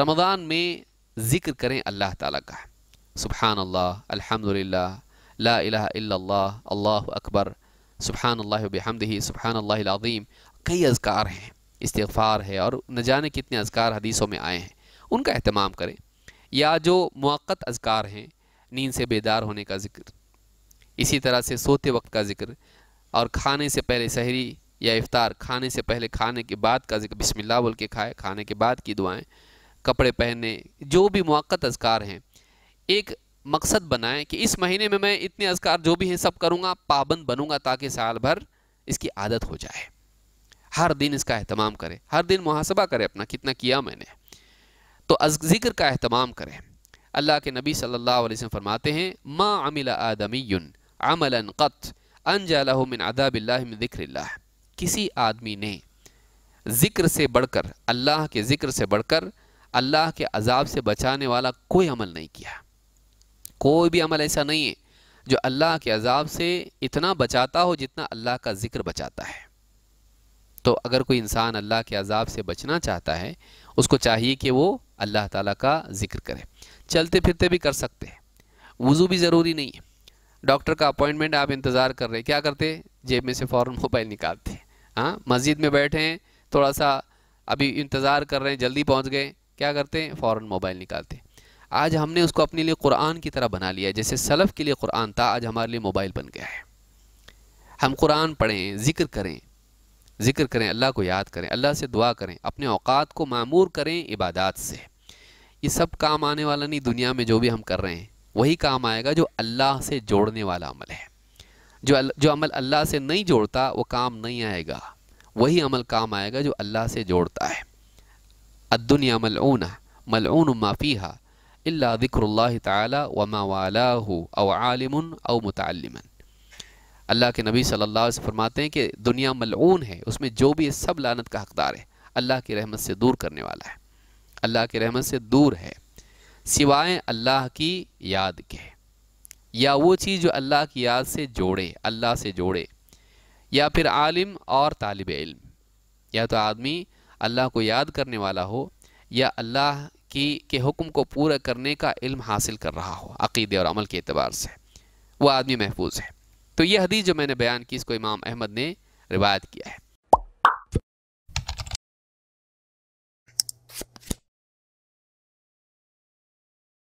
रमज़ान में ज़िक्र करें अल्लाह ताला का सुबहान अल्लाह अल्हम्दुलिल्लाह ला इलाहा इल्लल्लाह अल्लाह अकबर सुबहान अल्लाह बहमदही सुबहान अल्लाज़ीम कई अजकार हैं इस्तफ़ार है और न जाने कितने अजकार हदीसों में आए हैं उनका अहतमाम करें या जो मौक़ अजकार हैं नींद से बेदार होने का ज़िक्र इसी तरह से सोते वक्त का ज़िक्र और खाने से पहले सहरी या इफ़ार खाने से पहले खाने के बाद का जिक्र बिस्मिल्लाह बोल के खाए खाने के बाद की दुआएं कपड़े पहने जो भी मौक़त अजकार हैं एक मकसद बनाएं कि इस महीने में मैं इतने अजकार जो भी हैं सब करूंगा पाबंद बनूंगा ताकि साल भर इसकी आदत हो जाए हर दिन इसका अहतमाम करें हर दिन मुहासबा करें अपना कितना किया मैंने तो ज़िक्र का अहतमाम करें अल्लाह के नबी सल्लल्लाहु अलैहि वसल्लम फरमाते हैं माँ अमिल आदमीन अमल क़त अनजालामिन अदाबिल्लाक्र किसी आदमी ने ज़िक्र से बढ़कर अल्लाह के ज़िक्र से बढ़कर अल्लाह के अजाब से बचाने वाला कोई अमल नहीं किया कोई भी अमल ऐसा नहीं है जो अल्लाह के अजाब से इतना बचाता हो जितना अल्लाह का ज़िक्र बचाता है तो अगर कोई इंसान अल्लाह के अजाब से बचना चाहता है उसको चाहिए कि वो अल्लाह ताला का ज़िक्र करे चलते फिरते भी कर सकते हैं वज़ू भी ज़रूरी नहीं है डॉक्टर का अपॉइंटमेंट आप इंतज़ार कर रहे हैं क्या करते जेब में से फ़ौर मोबाइल निकालते हाँ मस्जिद में बैठे हैं थोड़ा सा अभी इंतज़ार कर रहे हैं जल्दी पहुँच गए क्या करते हैं फ़ौर मोबाइल निकालते हैं आज हमने उसको अपने लिए कुरान की तरह बना लिया जैसे सलफ़ के लिए कुरान था आज हमारे लिए मोबाइल बन गया है हम कुरान पढ़ें ज़िक्र करें ज़िक्र करें अल्लाह को याद करें अल्लाह से दुआ करें अपने अवकात को मामूर करें इबादत से ये सब काम आने वाला नहीं दुनिया में जो भी हम कर रहे हैं वही काम आएगा जो अल्लाह से जोड़ने वाला अमल है जो अल, जो अमल अल्लाह से नहीं जोड़ता वो काम नहीं आएगा वही अमल काम आएगा जो अल्लाह से जोड़ता है अद्दुनिया मलून मलून माफ़ी है अल्ला ज़िक्र ताली वमा वाला अव आलिम अव मुतमन अल्लाह के नबी सल्लल्लाहु अलैहि वसल्लम फरमाते हैं कि दुनिया मलून है उसमें जो भी है सब लानत का हकदार है अल्लाह की रहमत से दूर करने वाला है अल्लाह की रहमत से दूर है सिवाय अल्लाह की याद के या वो चीज़ जो अल्लाह की याद से जोड़े अल्लाह से जोड़े या फिर आलिम और तालब इल्म या तो आदमी अल्लाह को याद करने वाला हो या अल्लाह की के हुक्म को पूरा करने का इल्म हासिल कर रहा हो अकीदे और अमल के अतबार से वह आदमी महफूज है तो यह हदीस जो मैंने बयान की इसको इमाम अहमद ने रिवायत किया है